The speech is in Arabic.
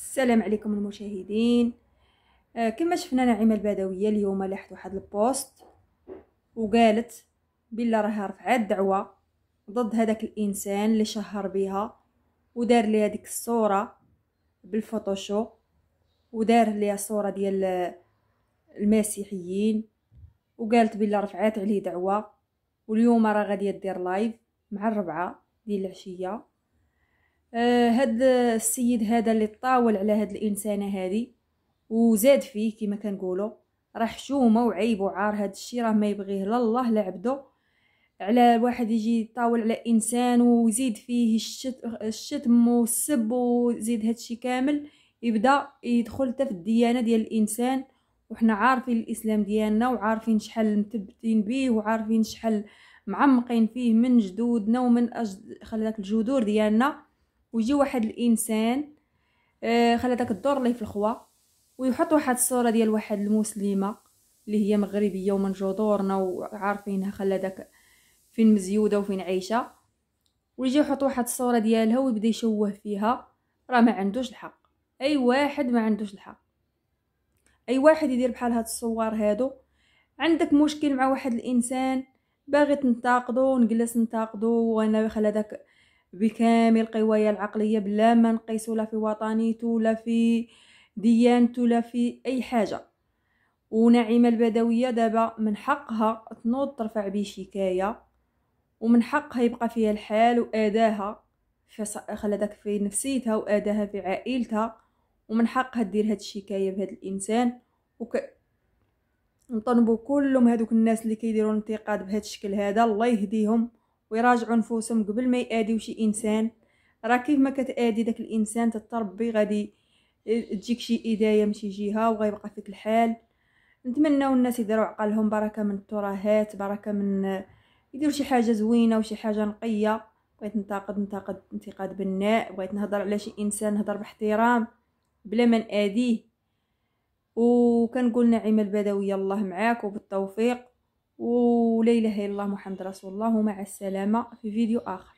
السلام عليكم المشاهدين آه كما شفنا نعيمه البدويه اليوم لاحت واحد البوست وقالت بلا راها رفعت دعوه ضد هذاك الانسان اللي شهر بها ودار ليها ديك الصوره بالفوتوشوب ودار ليها صوره ديال المسيحيين وقالت بلا رفعات عليه دعوه واليوم راه غادي دير لايف مع الربعه ديال العشيه هاد السيد هذا اللي طاول على هاد الانسانه هذه وزاد فيه كما كنقولوا راه حشومه وعيب وعار هاد الشيء راه ما يبغيه لا الله لا عبده على واحد يجي يطاول على انسان ويزيد فيه الشتم والسب ويزيد هاد كامل يبدا يدخل حتى في الديانه ديال الانسان وحنا عارفين الاسلام ديالنا وعارفين شحال مثبتين به وعارفين شحال معمقين فيه من جدودنا ومن أجد... خلاك الجذور ديالنا ويجي واحد الانسان آه، خلى داك الدور ليه في الخوا ويحط واحد الصوره ديال واحد المسلمه اللي هي مغربيه ومن جذورنا وعارفينها خلى داك فين مزيوده وفين عايشه ويجي يحط واحد الصوره ديالها ويبدا يشوه فيها راه ما عندوش الحق اي واحد ما عندوش الحق اي واحد يدير بحال هاد الصور هادو عندك مشكل مع واحد الانسان باغي تنتقدو ونجلس نتاقدو وانا خلى داك بكامل قوايا العقلية بلا ما نقيسو لا في وطنيتو لا في ديانتو لا في أي حاجة ونعيمة البدوية دابا من حقها تنوض ترفع به شكاية ومن حقها يبقى فيها الحال وأداها في خلدك في نفسيتها وأداها في عائلتها ومن حقها دير هاد الشكاية بهاد الإنسان وك... نطلبوا كلهم هادوك الناس اللي كيديروا انتقاد بهاد الشكل هذا الله يهديهم ويراجعوا نفوسهم قبل ما يأديو شي انسان راه كيف ما كتادي داك الانسان تتربي غادي آه، تجيك شي ايديا من شي جهه وغيبقى فيك الحال نتمناو الناس يديروا عقلهم بركه من التراهات بركه من آه، يديروا شي حاجه زوينه وشي حاجه نقيه بغيت ننتقد ننتقد انتقاد بناء بغيت نهضر على شي انسان نهضر باحترام بلا ما ناديه وكنقول نعيمه البدويه الله معاك وبالتوفيق وليله هي الله محمد رسول الله ومع السلامة في فيديو آخر